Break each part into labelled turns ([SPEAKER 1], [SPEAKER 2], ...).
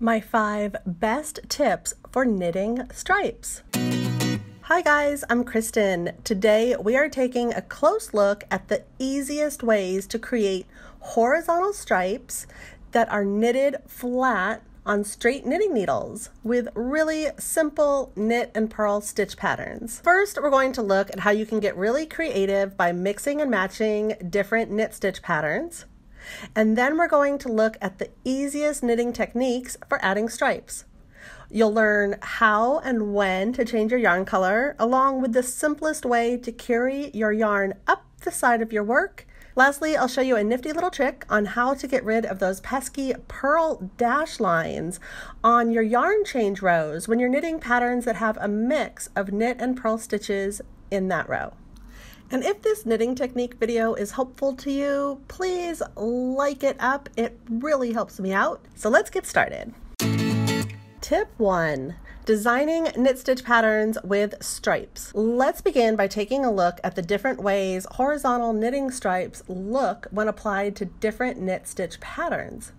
[SPEAKER 1] My five best tips for knitting stripes. Hi guys, I'm Kristen. Today we are taking a close look at the easiest ways to create horizontal stripes that are knitted flat on straight knitting needles with really simple knit and purl stitch patterns. First, we're going to look at how you can get really creative by mixing and matching different knit stitch patterns. And then we're going to look at the easiest knitting techniques for adding stripes. You'll learn how and when to change your yarn color, along with the simplest way to carry your yarn up the side of your work. Lastly, I'll show you a nifty little trick on how to get rid of those pesky purl dash lines on your yarn change rows when you're knitting patterns that have a mix of knit and purl stitches in that row. And if this knitting technique video is helpful to you, please like it up. It really helps me out. So let's get started. Tip one, designing knit stitch patterns with stripes. Let's begin by taking a look at the different ways horizontal knitting stripes look when applied to different knit stitch patterns.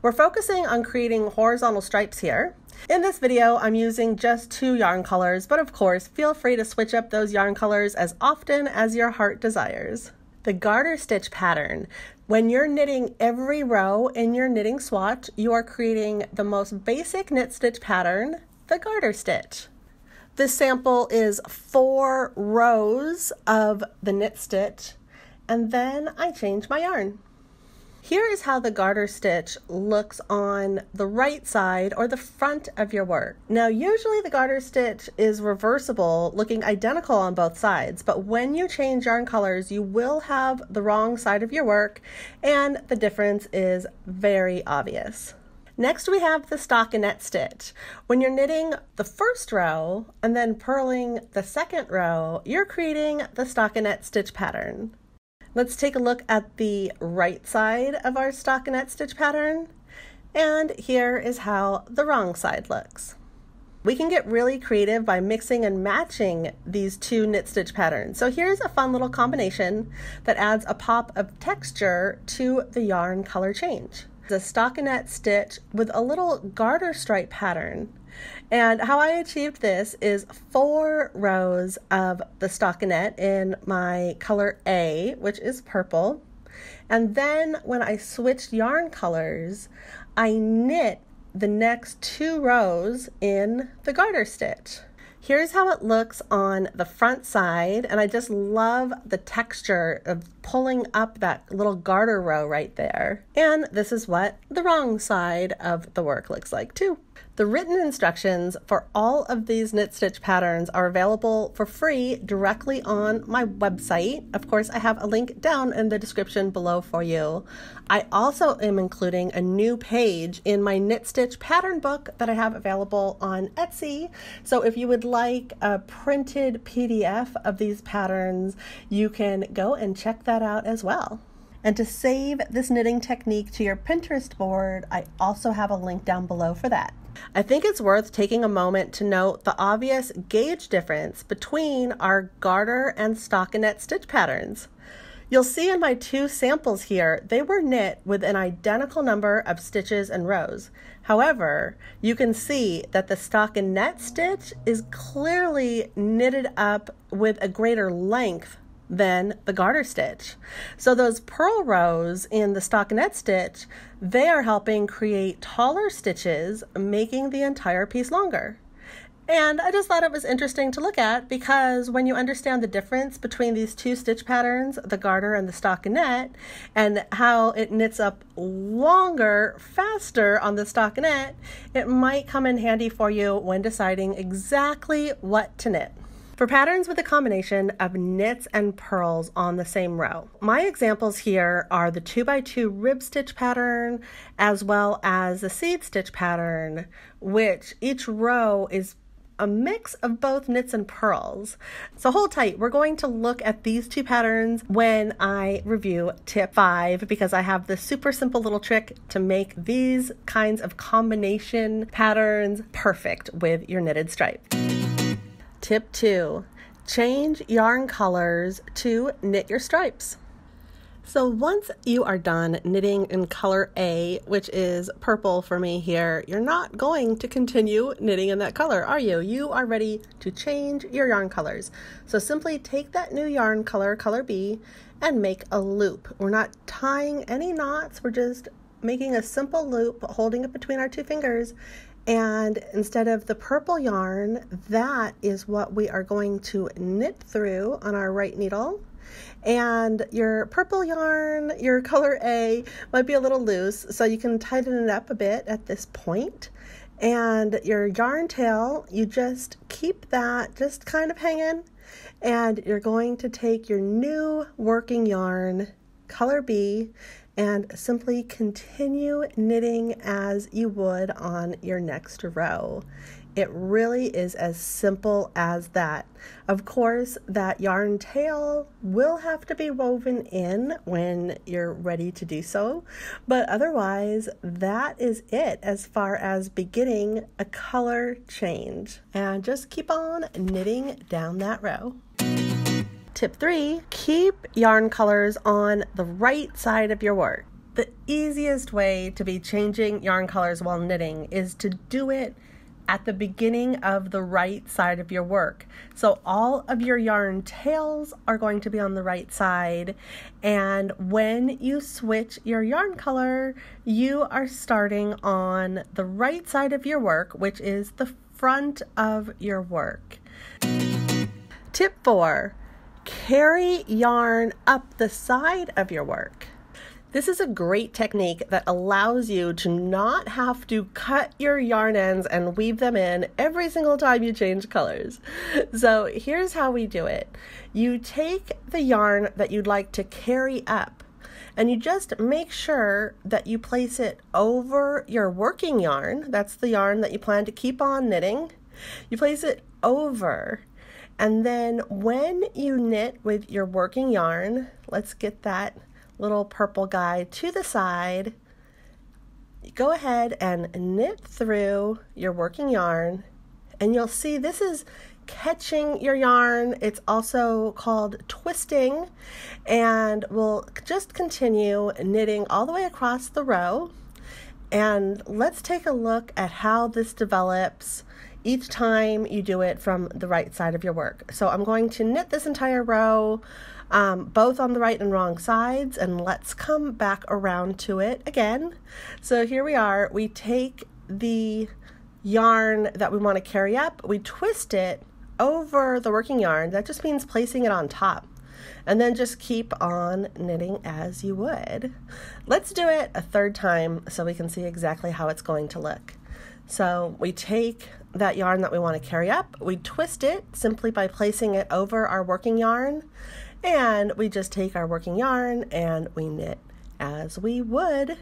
[SPEAKER 1] We're focusing on creating horizontal stripes here. In this video, I'm using just two yarn colors, but of course, feel free to switch up those yarn colors as often as your heart desires. The garter stitch pattern. When you're knitting every row in your knitting swatch, you are creating the most basic knit stitch pattern, the garter stitch. This sample is four rows of the knit stitch, and then I change my yarn. Here is how the garter stitch looks on the right side or the front of your work. Now usually the garter stitch is reversible looking identical on both sides but when you change yarn colors you will have the wrong side of your work and the difference is very obvious. Next we have the stockinette stitch. When you're knitting the first row and then purling the second row, you're creating the stockinette stitch pattern. Let's take a look at the right side of our stockinette stitch pattern. And here is how the wrong side looks. We can get really creative by mixing and matching these two knit stitch patterns. So here's a fun little combination that adds a pop of texture to the yarn color change. It's a stockinette stitch with a little garter stripe pattern and how I achieved this is four rows of the stockinette in my color A, which is purple. And then when I switched yarn colors, I knit the next two rows in the garter stitch. Here's how it looks on the front side, and I just love the texture of pulling up that little garter row right there. And this is what the wrong side of the work looks like too. The written instructions for all of these knit stitch patterns are available for free directly on my website. Of course, I have a link down in the description below for you. I also am including a new page in my knit stitch pattern book that I have available on Etsy. So if you would like a printed PDF of these patterns, you can go and check that that out as well. And to save this knitting technique to your Pinterest board, I also have a link down below for that. I think it's worth taking a moment to note the obvious gauge difference between our garter and stockinette stitch patterns. You'll see in my two samples here, they were knit with an identical number of stitches and rows. However, you can see that the stockinette stitch is clearly knitted up with a greater length than the garter stitch. So those purl rows in the stockinette stitch, they are helping create taller stitches, making the entire piece longer. And I just thought it was interesting to look at because when you understand the difference between these two stitch patterns, the garter and the stockinette, and how it knits up longer, faster on the stockinette, it might come in handy for you when deciding exactly what to knit. For patterns with a combination of knits and purls on the same row, my examples here are the 2x2 rib stitch pattern as well as the seed stitch pattern, which each row is a mix of both knits and purls. So hold tight, we're going to look at these two patterns when I review tip five because I have this super simple little trick to make these kinds of combination patterns perfect with your knitted stripe. Tip 2 Change yarn colors to knit your stripes. So once you are done knitting in color A, which is purple for me here, you're not going to continue knitting in that color, are you? You are ready to change your yarn colors. So simply take that new yarn color, color B, and make a loop. We're not tying any knots, we're just making a simple loop, holding it between our two fingers, and instead of the purple yarn, that is what we are going to knit through on our right needle. And your purple yarn, your color A, might be a little loose, so you can tighten it up a bit at this point. And your yarn tail, you just keep that just kind of hanging. And you're going to take your new working yarn, color B, and simply continue knitting as you would on your next row. It really is as simple as that. Of course, that yarn tail will have to be woven in when you're ready to do so, but otherwise, that is it as far as beginning a color change. And just keep on knitting down that row. Tip three, keep yarn colors on the right side of your work. The easiest way to be changing yarn colors while knitting is to do it at the beginning of the right side of your work. So all of your yarn tails are going to be on the right side. And when you switch your yarn color, you are starting on the right side of your work, which is the front of your work. Tip four, carry yarn up the side of your work. This is a great technique that allows you to not have to cut your yarn ends and weave them in every single time you change colors. So here's how we do it. You take the yarn that you'd like to carry up and you just make sure that you place it over your working yarn. That's the yarn that you plan to keep on knitting. You place it over and then when you knit with your working yarn, let's get that little purple guy to the side. Go ahead and knit through your working yarn and you'll see this is catching your yarn. It's also called twisting and we'll just continue knitting all the way across the row. And let's take a look at how this develops each time you do it from the right side of your work. So I'm going to knit this entire row, um, both on the right and wrong sides, and let's come back around to it again. So here we are, we take the yarn that we want to carry up, we twist it over the working yarn, that just means placing it on top. And then just keep on knitting as you would. Let's do it a third time so we can see exactly how it's going to look. So we take that yarn that we want to carry up, we twist it simply by placing it over our working yarn, and we just take our working yarn and we knit as we would.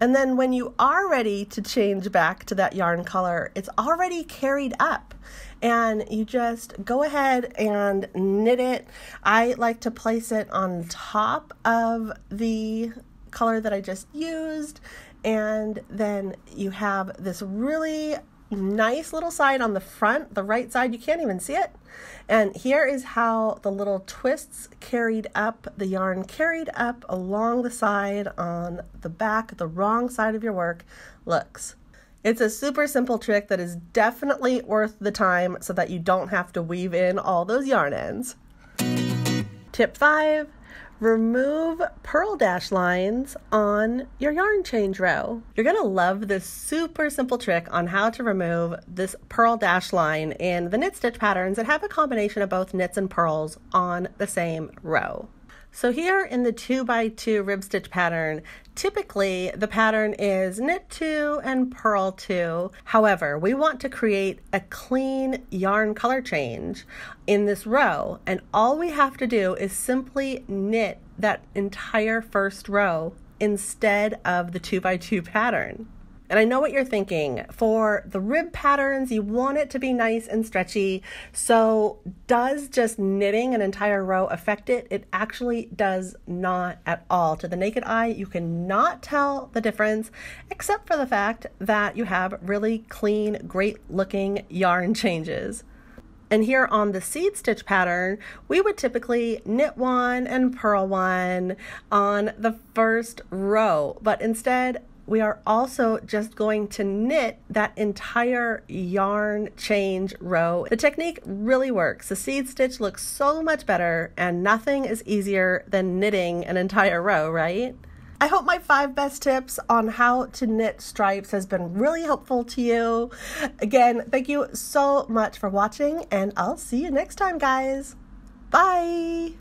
[SPEAKER 1] And then when you are ready to change back to that yarn color, it's already carried up. And you just go ahead and knit it. I like to place it on top of the color that I just used and then you have this really nice little side on the front, the right side, you can't even see it. And here is how the little twists carried up, the yarn carried up along the side on the back, the wrong side of your work looks. It's a super simple trick that is definitely worth the time so that you don't have to weave in all those yarn ends. Tip five, remove purl dash lines on your yarn change row. You're gonna love this super simple trick on how to remove this purl dash line in the knit stitch patterns that have a combination of both knits and purls on the same row. So here in the 2 by 2 rib stitch pattern, typically the pattern is knit 2 and purl 2. However, we want to create a clean yarn color change in this row and all we have to do is simply knit that entire first row instead of the 2 by 2 pattern. And I know what you're thinking. For the rib patterns, you want it to be nice and stretchy. So does just knitting an entire row affect it? It actually does not at all. To the naked eye, you cannot tell the difference, except for the fact that you have really clean, great looking yarn changes. And here on the seed stitch pattern, we would typically knit one and purl one on the first row, but instead we are also just going to knit that entire yarn change row. The technique really works. The seed stitch looks so much better and nothing is easier than knitting an entire row, right? I hope my five best tips on how to knit stripes has been really helpful to you. Again, thank you so much for watching and I'll see you next time, guys. Bye!